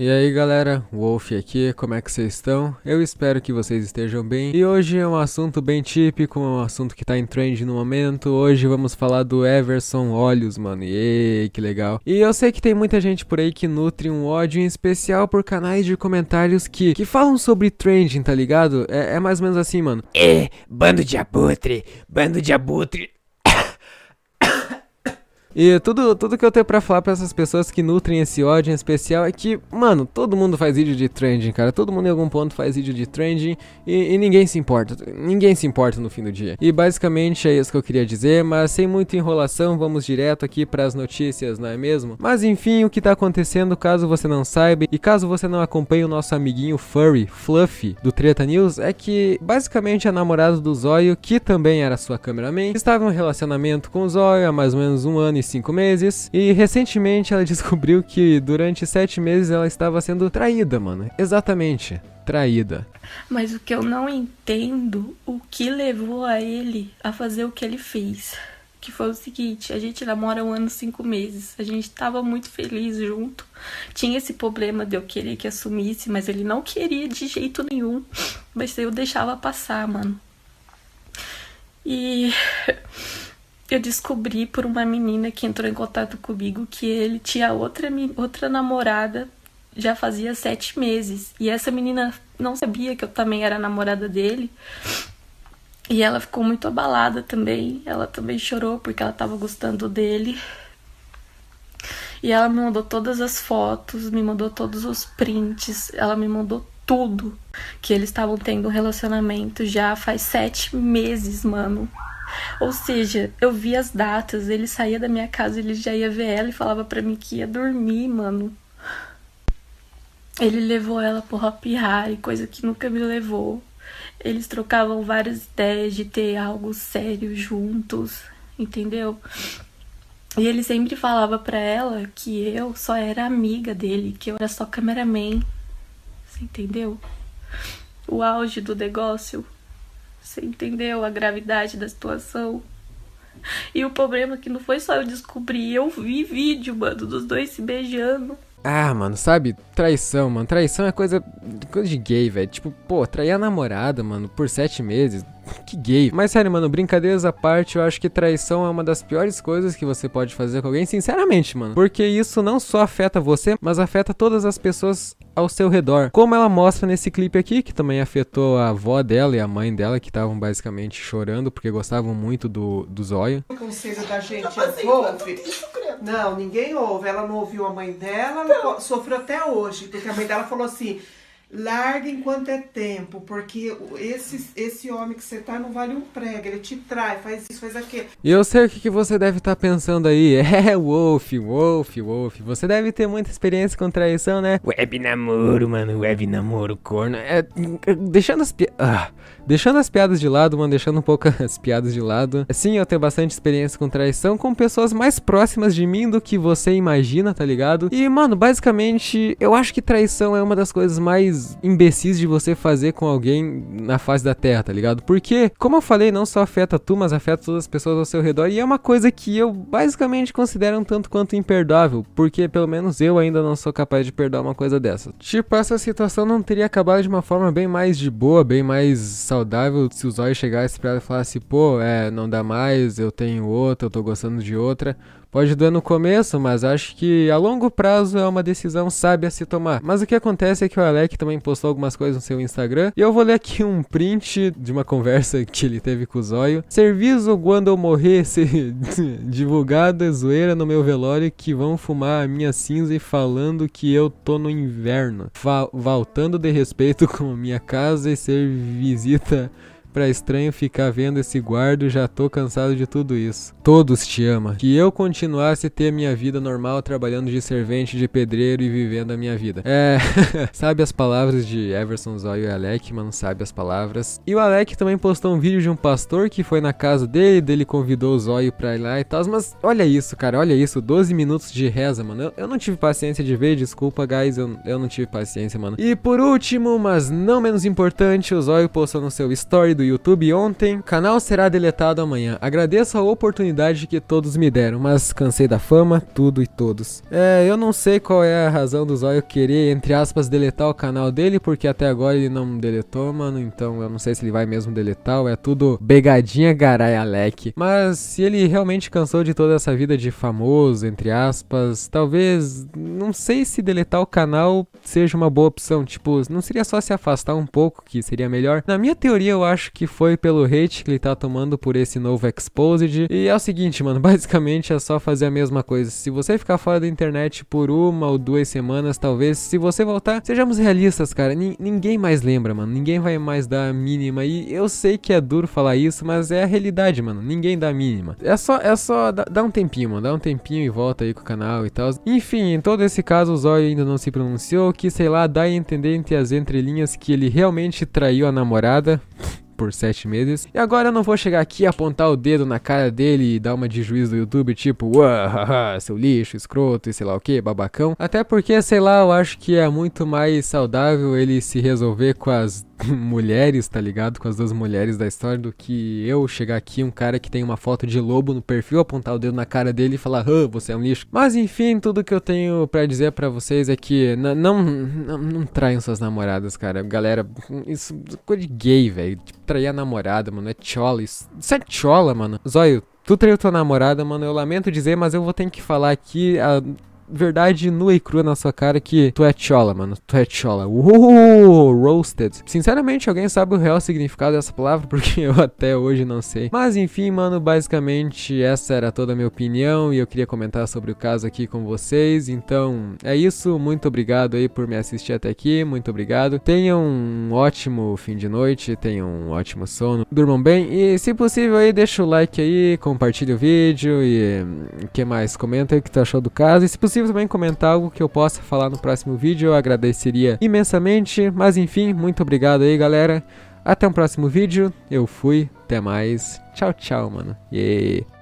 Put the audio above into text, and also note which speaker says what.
Speaker 1: E aí galera, Wolf aqui, como é que vocês estão? Eu espero que vocês estejam bem. E hoje é um assunto bem típico, um assunto que tá em trend no momento. Hoje vamos falar do Everson Olhos, mano. E que legal. E eu sei que tem muita gente por aí que nutre um ódio em especial por canais de comentários que, que falam sobre trending, tá ligado? É, é mais ou menos assim, mano. É, bando de abutre, bando de abutre. E tudo, tudo que eu tenho para falar para essas pessoas que nutrem esse ódio em especial é que, mano, todo mundo faz vídeo de trending, cara. Todo mundo em algum ponto faz vídeo de trending e, e ninguém se importa. Ninguém se importa no fim do dia. E basicamente é isso que eu queria dizer, mas sem muita enrolação, vamos direto aqui para as notícias, não é mesmo? Mas enfim, o que tá acontecendo, caso você não saiba e caso você não acompanhe o nosso amiguinho Furry, Fluffy, do Treta News, é que basicamente a namorada do Zóio, que também era sua cameraman, estava em um relacionamento com o Zóio há mais ou menos um ano e cinco meses. E recentemente ela descobriu que durante sete meses ela estava sendo traída, mano. Exatamente, traída.
Speaker 2: Mas o que eu não entendo, o que levou a ele a fazer o que ele fez? Que foi o seguinte, a gente namora um ano e cinco meses. A gente tava muito feliz junto. Tinha esse problema de eu querer que assumisse, mas ele não queria de jeito nenhum. Mas eu deixava passar, mano. E eu descobri por uma menina que entrou em contato comigo que ele tinha outra, outra namorada já fazia sete meses. E essa menina não sabia que eu também era namorada dele. E ela ficou muito abalada também. Ela também chorou porque ela estava gostando dele. E ela me mandou todas as fotos, me mandou todos os prints, ela me mandou tudo. Que eles estavam tendo um relacionamento já faz sete meses, mano. Ou seja, eu via as datas, ele saía da minha casa, ele já ia ver ela e falava para mim que ia dormir, mano. Ele levou ela pro Happy Harry, coisa que nunca me levou. Eles trocavam várias ideias de ter algo sério juntos, entendeu? E ele sempre falava pra ela que eu só era amiga dele, que eu era só cameraman. Você entendeu? O auge do negócio você entendeu a gravidade da situação? E o problema é que não foi só eu descobrir, eu vi vídeo, mano, dos dois se beijando.
Speaker 1: Ah, mano, sabe? Traição, mano. Traição é coisa, coisa de gay, velho. Tipo, pô, trair a namorada, mano, por sete meses. Que gay. Mas sério, mano, brincadeiras à parte, eu acho que traição é uma das piores coisas que você pode fazer com alguém, sinceramente, mano. Porque isso não só afeta você, mas afeta todas as pessoas ao seu redor. Como ela mostra nesse clipe aqui, que também afetou a avó dela e a mãe dela, que estavam basicamente chorando porque gostavam muito do, do zóio. O conselho da gente é, ouve. Não, ninguém ouve. Ela não ouviu a mãe dela, então. sofreu até hoje, porque a mãe dela falou assim Larga enquanto é tempo, porque esse, esse homem que você tá não vale um prego, ele te trai, faz isso, faz aquilo. E eu sei o que, que você deve estar tá pensando aí. É, Wolf, Wolf, Wolf. Você deve ter muita experiência com traição, né? Web namoro, mano, web namoro, corno. É, deixando as piadas. Ah, deixando as piadas de lado, mano, deixando um pouco as piadas de lado. Sim, eu tenho bastante experiência com traição com pessoas mais próximas de mim do que você imagina, tá ligado? E, mano, basicamente, eu acho que traição é uma das coisas mais mais imbecis de você fazer com alguém na face da Terra, tá ligado? Porque, como eu falei, não só afeta tu, mas afeta todas as pessoas ao seu redor. E é uma coisa que eu basicamente considero um tanto quanto imperdoável. Porque, pelo menos, eu ainda não sou capaz de perdoar uma coisa dessa. Tipo, essa situação não teria acabado de uma forma bem mais de boa, bem mais saudável se o Zóio chegasse pra ela e falasse, pô, é, não dá mais, eu tenho outra, eu tô gostando de outra. Pode doer no começo, mas acho que a longo prazo é uma decisão sábia a se tomar. Mas o que acontece é que o Alec também postou algumas coisas no seu Instagram. E eu vou ler aqui um print de uma conversa que ele teve com o Zóio. Serviço quando eu morrer ser divulgada é zoeira no meu velório que vão fumar a minha cinza e falando que eu tô no inverno. Fa voltando de respeito com minha casa e ser visita para estranho ficar vendo esse guardo, já tô cansado de tudo isso. Todos te ama. Que eu continuasse a ter minha vida normal trabalhando de servente, de pedreiro e vivendo a minha vida. É, sabe as palavras de Everson Zóio e Alec, mano, sabe as palavras. E o Alec também postou um vídeo de um pastor que foi na casa dele, dele convidou o Zóio pra ir lá e tal, mas olha isso, cara, olha isso, 12 minutos de reza, mano. Eu, eu não tive paciência de ver, desculpa, guys, eu, eu não tive paciência, mano. E por último, mas não menos importante, o Zóio postou no seu story do YouTube ontem, canal será deletado amanhã. Agradeço a oportunidade que todos me deram, mas cansei da fama, tudo e todos. É, eu não sei qual é a razão do Zóio querer, entre aspas, deletar o canal dele, porque até agora ele não deletou, mano, então eu não sei se ele vai mesmo deletar, ou é tudo begadinha garai leque. Mas se ele realmente cansou de toda essa vida de famoso, entre aspas, talvez, não sei se deletar o canal seja uma boa opção, tipo, não seria só se afastar um pouco que seria melhor? Na minha teoria eu acho acho que foi pelo hate que ele tá tomando por esse novo Exposed. E é o seguinte, mano, basicamente é só fazer a mesma coisa. Se você ficar fora da internet por uma ou duas semanas, talvez, se você voltar, sejamos realistas, cara. N ninguém mais lembra, mano. Ninguém vai mais dar a mínima. E eu sei que é duro falar isso, mas é a realidade, mano. Ninguém dá a mínima. É só, é só dar um tempinho, mano. Dá um tempinho e volta aí com o canal e tal. Enfim, em todo esse caso, o Zóio ainda não se pronunciou, que sei lá, dá a entender entre as entrelinhas que ele realmente traiu a namorada por sete meses. E agora eu não vou chegar aqui apontar o dedo na cara dele e dar uma de juiz do YouTube, tipo, seu lixo, escroto e sei lá o que, babacão. Até porque, sei lá, eu acho que é muito mais saudável ele se resolver com as mulheres, tá ligado? Com as duas mulheres da história, do que eu chegar aqui, um cara que tem uma foto de lobo no perfil, apontar o dedo na cara dele e falar, ah, você é um lixo. Mas enfim, tudo que eu tenho para dizer para vocês é que não, não, não traiam suas namoradas, cara. Galera, isso é coisa de gay, velho. Tipo, trair a namorada, mano, é chola. Isso, isso é chola, mano. Zóio, Tu traiu tua namorada, mano. Eu lamento dizer, mas eu vou ter que falar aqui. A verdade nua e crua na sua cara que tu é chola, mano. Tu é chola. Uou, roasted. Sinceramente, alguém sabe o real significado dessa palavra? Porque eu até hoje não sei. Mas enfim, mano, basicamente essa era toda a minha opinião e eu queria comentar sobre o caso aqui com vocês. Então, é isso. Muito obrigado aí por me assistir até aqui. Muito obrigado. Tenham um ótimo fim de noite, tenham um ótimo sono. Durmam bem e, se possível, aí deixa o like aí, compartilha o vídeo e o hum, que mais? Comenta aí o que tu achou do caso. E se possível, possível também comentar algo que eu possa falar no próximo vídeo, eu agradeceria imensamente. Mas enfim, muito obrigado aí, galera. Até o um próximo vídeo. Eu fui, até mais. Tchau, tchau, mano. Yeah.